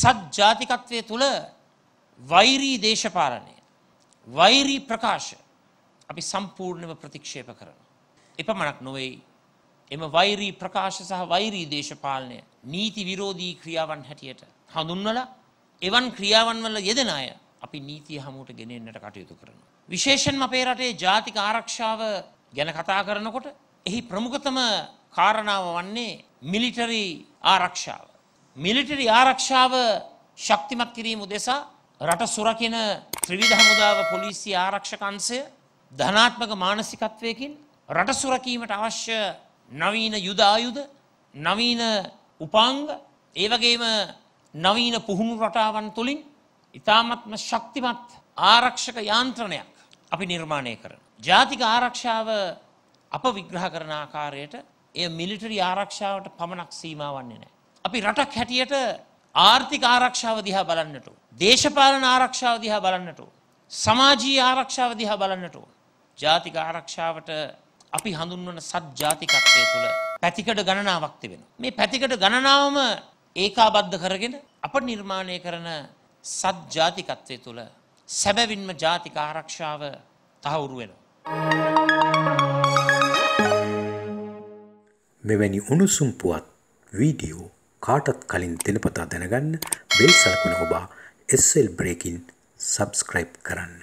සත්ජාතිකත්වය තුළ වෛරී දේශපාලනය වෛරී ප්‍රකාශ අපි සම්පූර්ණව ප්‍රතික්ෂේප කරන. එපමණක් නොවෙයි එම වෛරී ප්‍රකාශ සහ වෛරී දේශපාලනය නීති විරෝධී ක්‍රියාවන් හැටියට හඳුන්වල එවන් ක්‍රියාවන් වල යෙදෙන අය අපි නීතිය හමුවට ගෙනෙන්නට කටයුතු කරනවා. විශේෂෙන්ම අපේ රටේ ජාතික ආරක්ෂාව ගැන කතා කරනකොට එහි ප්‍රමුඛතම කාරණාව වන්නේ මිලිටරි ආරක්ෂාව. මිලිටරි ආරක්ෂාව ශක්තිමත් කිරීම උදෙසා රට සුරකින ත්‍රිවිධ හමුදාව පොලිසිය ආරක්ෂකංශය ධනාත්මක මානසිකත්වයකින් රට සුරකීමට අවශ්‍ය නවීන යුද ආයුධ නවීන උපංග ඒ වගේම නවීන පුහුණු රටාවන් තුලින් ඉතාමත්ම ශක්තිමත් ආරක්ෂක යාන්ත්‍රණයක් අපි නිර්මාණය කරන. ජාතික ආරක්ෂාව අප විග්‍රහ කරන ආකාරයට එය මිලිටරි ආරක්ෂාවට පමණක් සීමාවන්නේ නැහැ. අපි රටක් හැටියට ආර්ථික ආරක්ෂාව දිහා බලන්නට දේශපාලන ආරක්ෂාව දිහා බලන්නට සමාජීය ආරක්ෂාව දිහා බලන්නට ජාතික ආරක්ෂාවට අපි හඳුන්වන සත්ජාතිකත්වය තුළ පැතිකඩ ගණනාවක් තිබෙනවා. මේ පැතිකඩ ගණනාවම ඒකාබද්ධ කරගෙන අප නිර්මාණය කරන සත්ජාතිකත්වය තුළ සැබවින්ම ජාතික ආරක්ෂාව තහවුරු වෙනවා. මෙවැනි උණුසුම් පුවත් වීඩියෝ කාටත් කලින් දෙනපතා දැනගන්න බෙල් සලකුණ ඔබා SL බ්‍රේකින් සබස්ක්‍රයිබ් කරන්න